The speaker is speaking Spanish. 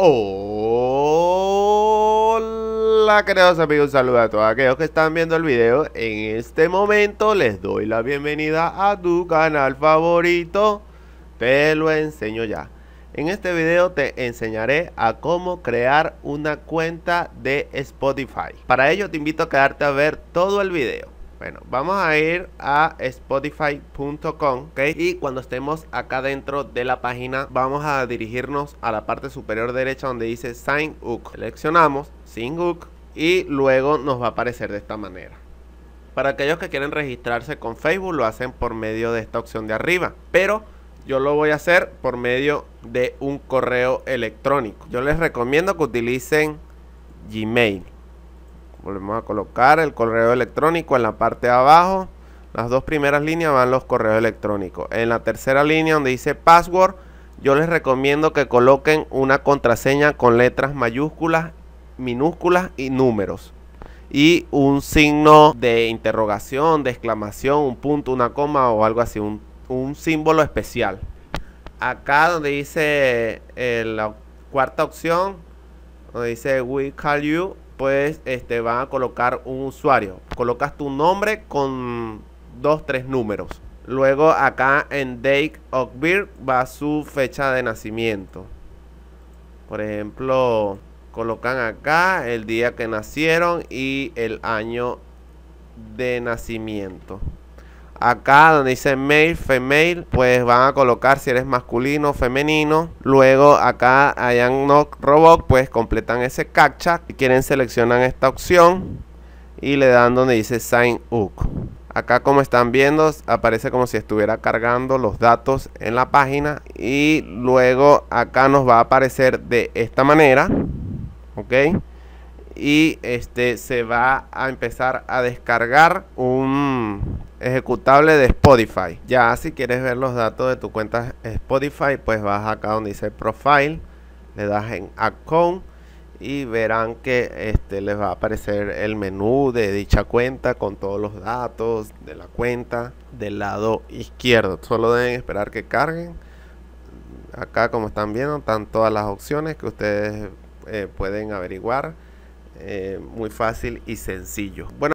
Hola queridos amigos, saludo a todos aquellos que están viendo el video En este momento les doy la bienvenida a tu canal favorito Te lo enseño ya En este video te enseñaré a cómo crear una cuenta de Spotify Para ello te invito a quedarte a ver todo el video bueno, vamos a ir a spotify.com, Y cuando estemos acá dentro de la página, vamos a dirigirnos a la parte superior derecha donde dice Sign Up. Seleccionamos Sign Up y luego nos va a aparecer de esta manera. Para aquellos que quieren registrarse con Facebook, lo hacen por medio de esta opción de arriba. Pero yo lo voy a hacer por medio de un correo electrónico. Yo les recomiendo que utilicen Gmail. Volvemos a colocar el correo electrónico en la parte de abajo. Las dos primeras líneas van los correos electrónicos. En la tercera línea donde dice password, yo les recomiendo que coloquen una contraseña con letras mayúsculas, minúsculas y números. Y un signo de interrogación, de exclamación, un punto, una coma o algo así, un, símbolo especial. Acá donde dice eh, la cuarta opción, donde dice We Call You, pues este, va a colocar un usuario. Colocas tu nombre con dos, tres números. Luego acá en Date of Birth va su fecha de nacimiento. Por ejemplo, colocan acá el día que nacieron y el año de nacimiento. Acá donde dice male, female, pues van a colocar si eres masculino o femenino. Luego acá hayan no robot, pues completan ese captcha. Si quieren seleccionan esta opción y le dan donde dice sign up. Acá como están viendo aparece como si estuviera cargando los datos en la página y luego acá nos va a aparecer de esta manera. ¿Ok? y este se va a empezar a descargar un ejecutable de Spotify. Ya si quieres ver los datos de tu cuenta Spotify, pues vas acá donde dice Profile, le das en Account y verán que este les va a aparecer el menú de dicha cuenta con todos los datos de la cuenta del lado izquierdo. Solo deben esperar que carguen. Acá como están viendo están todas las opciones que ustedes eh, pueden averiguar. Eh, muy fácil y sencillo. Bueno,